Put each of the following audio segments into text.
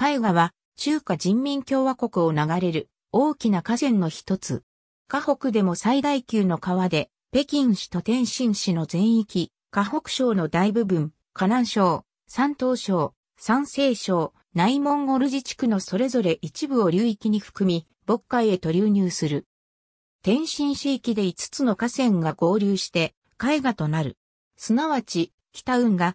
海河は中華人民共和国を流れる大きな河川の一つ。河北でも最大級の川で、北京市と天津市の全域、河北省の大部分、河南省、山東省、山西省、内モンゴル自治区のそれぞれ一部を流域に含み、渤海へと流入する。天津市域で5つの河川が合流して、海河となる。すなわち、北運河。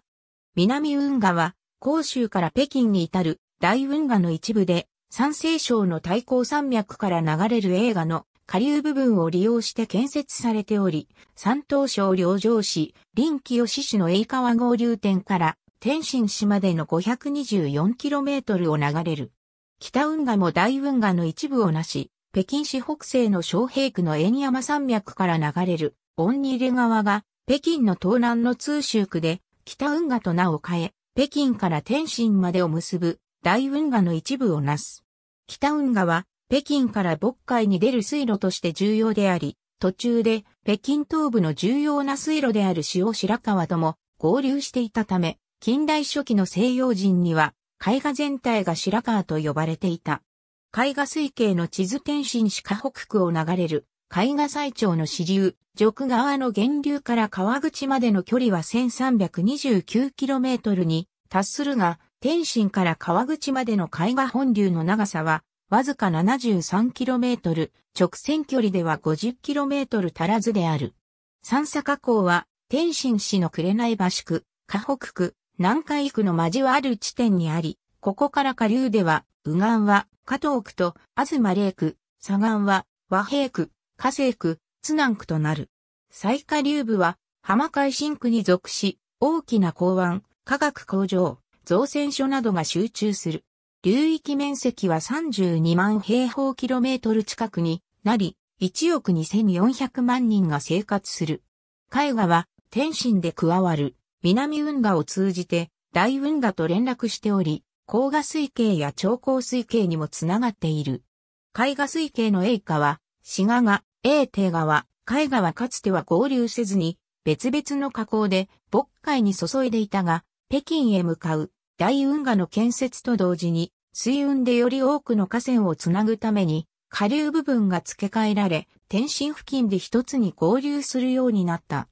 南運河は、広州から北京に至る大運河の一部で、山西省の太行山脈から流れる映画の下流部分を利用して建設されており、山東省領城市、臨機清市の栄川合流点から天津市までの 524km を流れる。北運河も大運河の一部をなし、北京市北西の昌平区の円山山脈から流れる、恩入れ川が、北京の東南の通州区で、北運河と名を変え、北京から天津までを結ぶ大運河の一部をなす。北運河は、北京から渤海に出る水路として重要であり、途中で北京東部の重要な水路である塩白川とも合流していたため、近代初期の西洋人には、絵画全体が白川と呼ばれていた。絵画水系の地図天津市下北区を流れる、絵画最長の支流、直川の源流から川口までの距離は 1329km に達するが、天津から川口までの海岸本流の長さは、わずか 73km、直線距離では 50km 足らずである。三河口は、天津市の紅橋区、河北区、南海区の交わる地点にあり、ここから下流では、右岸は、加藤区と、東霊区、左岸は、和平区、河西区、津南区となる。最下流部は、浜海新区に属し、大きな港湾、化学工場、造船所などが集中する。流域面積は32万平方キロメートル近くになり、1億2400万人が生活する。海河は天津で加わる南運河を通じて大運河と連絡しており、高河水系や長江水系にもつながっている。海河水系の A は、志賀川、A 定川、海河はかつては合流せずに別々の河口で牧海に注いでいたが、北京へ向かう大運河の建設と同時に、水運でより多くの河川をつなぐために、下流部分が付け替えられ、天津付近で一つに合流するようになった。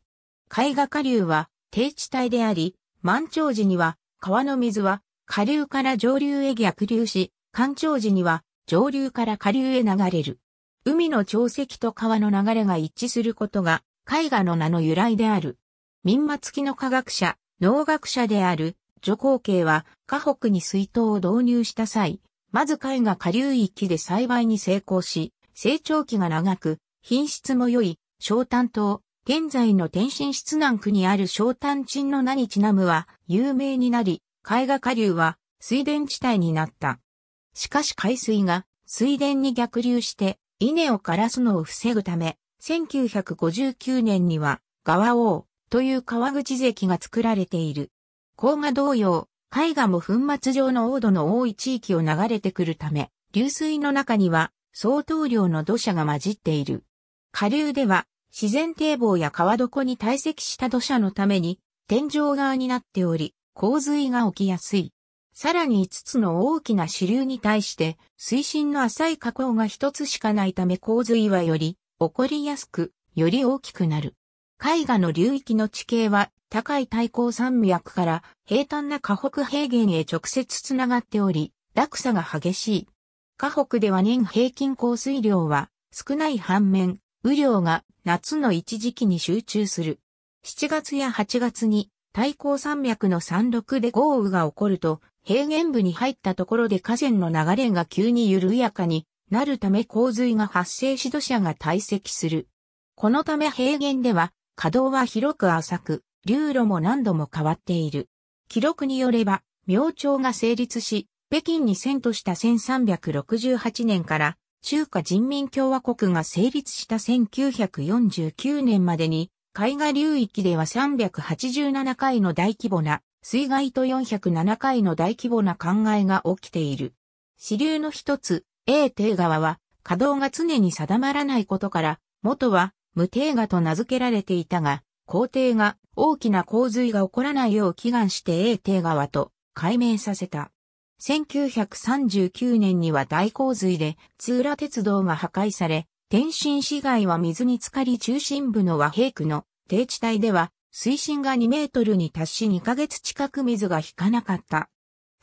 海河下流は低地帯であり、満潮時には川の水は下流から上流へ逆流し、干潮時には上流から下流へ流れる。海の潮汐と川の流れが一致することが、絵画の名の由来である。民末期の科学者、農学者である徐光景は、河北に水筒を導入した際、まず貝が下流域で栽培に成功し、成長期が長く、品質も良い、小丹島、現在の天津室南区にある小丹鎮の名にちなむは有名になり、海河下流は水田地帯になった。しかし海水が水田に逆流して稲を枯らすのを防ぐため、1959年には川王という川口関が作られている。甲賀同様、海賀も粉末状の黄土の多い地域を流れてくるため、流水の中には相当量の土砂が混じっている。下流では自然堤防や川床に堆積した土砂のために天井側になっており、洪水が起きやすい。さらに5つの大きな支流に対して水深の浅い河口が1つしかないため洪水はより起こりやすく、より大きくなる。海賀の流域の地形は高い対抗山脈から平坦な河北平原へ直接つながっており、落差が激しい。河北では年平均降水量は少ない反面、雨量が夏の一時期に集中する。7月や8月に対抗山脈の山麓で豪雨が起こると、平原部に入ったところで河川の流れが急に緩やかになるため洪水が発生し土砂が堆積する。このため平原では、稼働は広く浅く、流路も何度も変わっている。記録によれば、明朝が成立し、北京に遷都した1368年から中華人民共和国が成立した1949年までに、海外流域では387回の大規模な、水害と407回の大規模な灌漑が起きている。支流の一つ、永定川は、稼働が常に定まらないことから、元は無定河と名付けられていたが、皇帝が大きな洪水が起こらないよう祈願して英帝川と改名させた。1939年には大洪水で津浦鉄道が破壊され、天津市街は水に浸かり中心部の和平区の低地帯では水深が2メートルに達し2ヶ月近く水が引かなかった。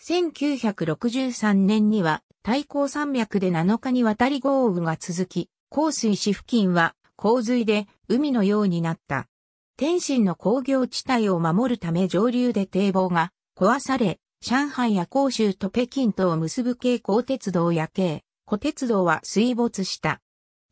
1963年には太行山脈で7日にわたり豪雨が続き、降水市付近は洪水で海のようになった。天津の工業地帯を守るため上流で堤防が壊され、上海や広州と北京とを結ぶ蛍光鉄道や京、小鉄道は水没した。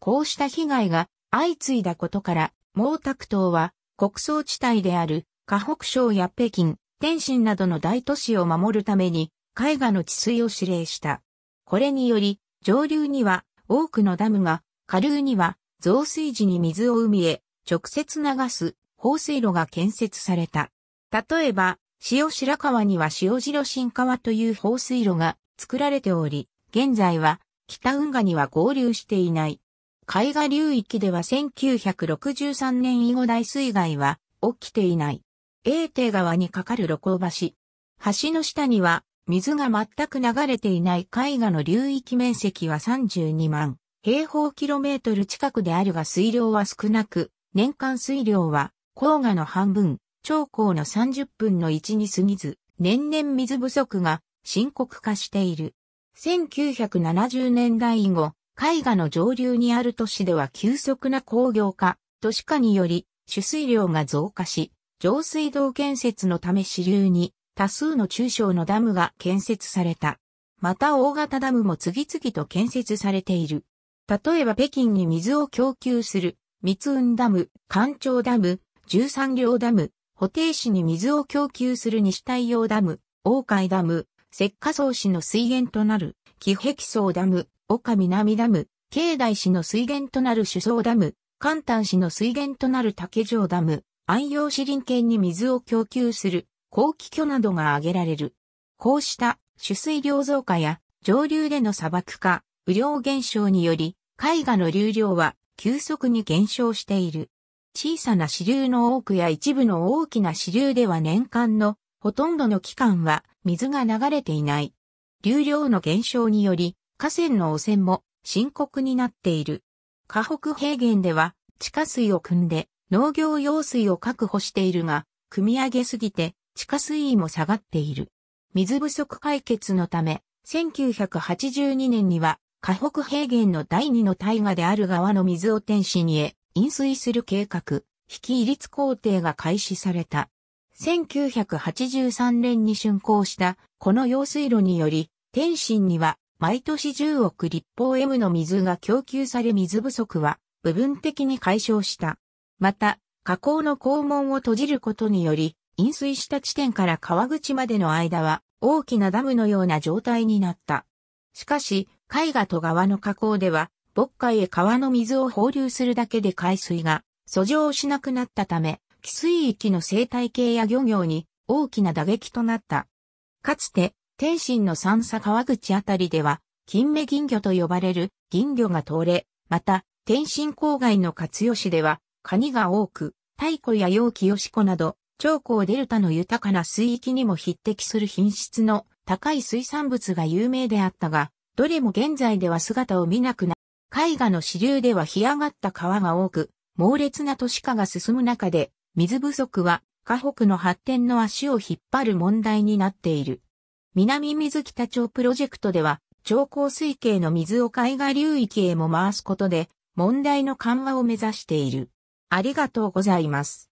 こうした被害が相次いだことから、毛沢東は国葬地帯である河北省や北京、天津などの大都市を守るために絵画の治水を指令した。これにより、上流には多くのダムが、下流には増水時に水を海へ直接流す放水路が建設された。例えば、塩白川には塩白新川という放水路が作られており、現在は北運河には合流していない。海岸流域では1963年以後大水害は起きていない。永定川に架かる路甲橋。橋の下には水が全く流れていない海岸の流域面積は32万平方キロメートル近くであるが水量は少なく、年間水量は黄河の半分、長江の30分の1に過ぎず、年々水不足が深刻化している。1970年代以後、海画の上流にある都市では急速な工業化、都市化により、取水量が増加し、上水道建設のため支流に多数の中小のダムが建設された。また大型ダムも次々と建設されている。例えば北京に水を供給する、密雲ダム、干潮ダム、13両ダム、補定市に水を供給する西太陽ダム、大海ダム、石化層市の水源となる、木壁層ダム、岡南ダム、境内市の水源となる主層ダム、関丹市の水源となる竹城ダム、安陽市林県に水を供給する、高気居などが挙げられる。こうした取水量増加や上流での砂漠化、雨量減少により、絵画の流量は急速に減少している。小さな支流の多くや一部の大きな支流では年間のほとんどの期間は水が流れていない。流量の減少により河川の汚染も深刻になっている。河北平原では地下水を汲んで農業用水を確保しているが、汲み上げすぎて地下水位も下がっている。水不足解決のため、1982年には河北平原の第二の大河である川の水を天使にへ引水する計画、引き入立工程が開始された。1983年に竣工したこの用水路により、天津には毎年10億立方 M の水が供給され水不足は部分的に解消した。また、河口の肛門を閉じることにより、飲水した地点から川口までの間は大きなダムのような状態になった。しかし、海画と川の河口では渤海へ川の水を放流するだけで海水が遡上しなくなったため、寄水域の生態系や漁業に大きな打撃となった。かつて、天津の三佐川口あたりでは、金目銀魚と呼ばれる銀魚が通れ、また、天津郊外の勝吉では、カニが多く、太古や陽気吉子など、長江デルタの豊かな水域にも匹敵する品質の高い水産物が有名であったが、どれも現在では姿を見なくな絵画の支流では干上がった川が多く、猛烈な都市化が進む中で、水不足は、河北の発展の足を引っ張る問題になっている。南水北町プロジェクトでは、超高水系の水を海外流域へも回すことで、問題の緩和を目指している。ありがとうございます。